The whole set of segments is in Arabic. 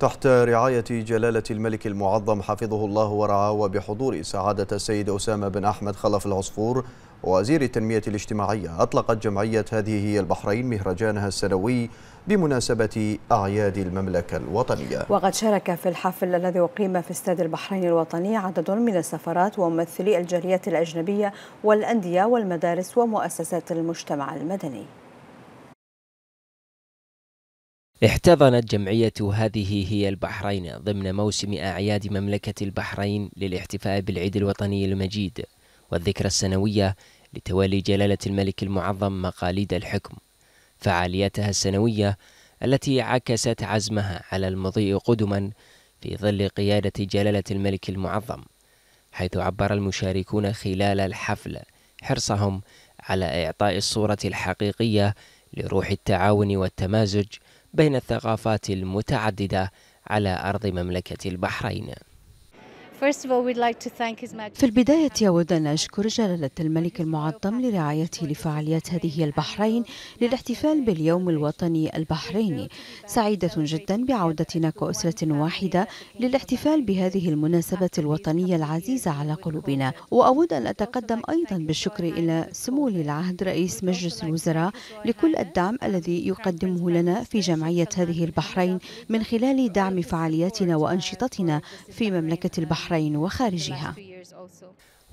تحت رعاية جلالة الملك المعظم حفظه الله ورعاه وبحضور سعادة السيد أسامة بن أحمد خلف العصفور وزير التنمية الاجتماعية أطلقت جمعية هذه هي البحرين مهرجانها السنوي بمناسبة أعياد المملكة الوطنية وقد شارك في الحفل الذي أقيم في استاد البحرين الوطني عدد من السفارات وممثلي الجاليات الأجنبية والأندية والمدارس ومؤسسات المجتمع المدني احتضنت جمعية هذه هي البحرين ضمن موسم أعياد مملكة البحرين للاحتفاء بالعيد الوطني المجيد والذكرى السنوية لتولي جلالة الملك المعظم مقاليد الحكم فعاليتها السنوية التي عكست عزمها على المضيء قدما في ظل قيادة جلالة الملك المعظم حيث عبر المشاركون خلال الحفل حرصهم على إعطاء الصورة الحقيقية لروح التعاون والتمازج بين الثقافات المتعددة على أرض مملكة البحرين في البداية أود أن أشكر جلالة الملك المعظم لرعايته لفعاليات هذه البحرين للاحتفال باليوم الوطني البحريني سعيدة جدا بعودتنا كأسرة واحدة للاحتفال بهذه المناسبة الوطنية العزيزة على قلوبنا وأود أن أتقدم أيضا بالشكر إلى سمو العهد رئيس مجلس الوزراء لكل الدعم الذي يقدمه لنا في جمعية هذه البحرين من خلال دعم فعالياتنا وأنشطتنا في مملكة البحرين البحرين وخارجها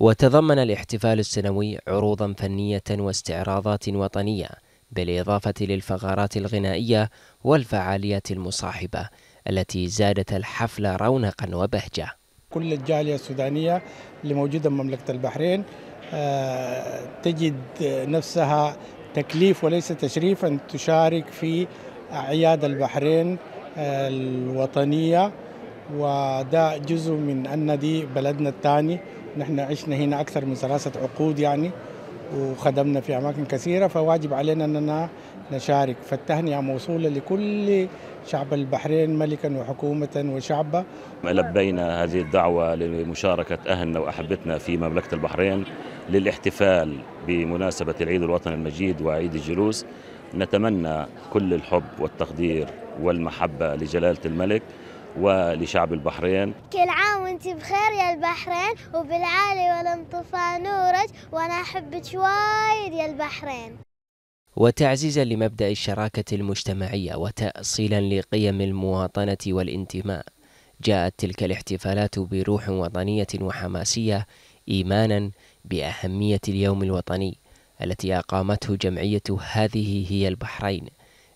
وتضمن الاحتفال السنوي عروضا فنية واستعراضات وطنية بالإضافة للفقرات الغنائية والفعاليات المصاحبة التي زادت الحفلة رونقا وبهجة كل الجالية السودانية اللي موجودة بمملكة البحرين آه، تجد نفسها تكليف وليس تشريفا تشارك في أعياد البحرين آه، الوطنية وده جزء من أن دي بلدنا الثاني نحن عشنا هنا أكثر من ثلاثة عقود يعني وخدمنا في أماكن كثيرة فواجب علينا أننا نشارك فالتهنئة موصولة لكل شعب البحرين ملكا وحكومة وشعبا لبينا هذه الدعوة لمشاركة أهلنا وأحبتنا في مملكة البحرين للاحتفال بمناسبة العيد الوطني المجيد وعيد الجلوس نتمنى كل الحب والتقدير والمحبة لجلالة الملك ولشعب البحرين كل عام وانت بخير يا البحرين وبالعالي والانطفاء نورك وانا احبك وايد يا البحرين وتعزيزا لمبدا الشراكه المجتمعيه وتاصيلا لقيم المواطنه والانتماء جاءت تلك الاحتفالات بروح وطنيه وحماسيه ايمانا باهميه اليوم الوطني التي اقامته جمعيه هذه هي البحرين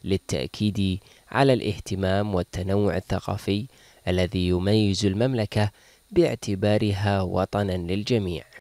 للتاكيد على الاهتمام والتنوع الثقافي الذي يميز المملكة باعتبارها وطنا للجميع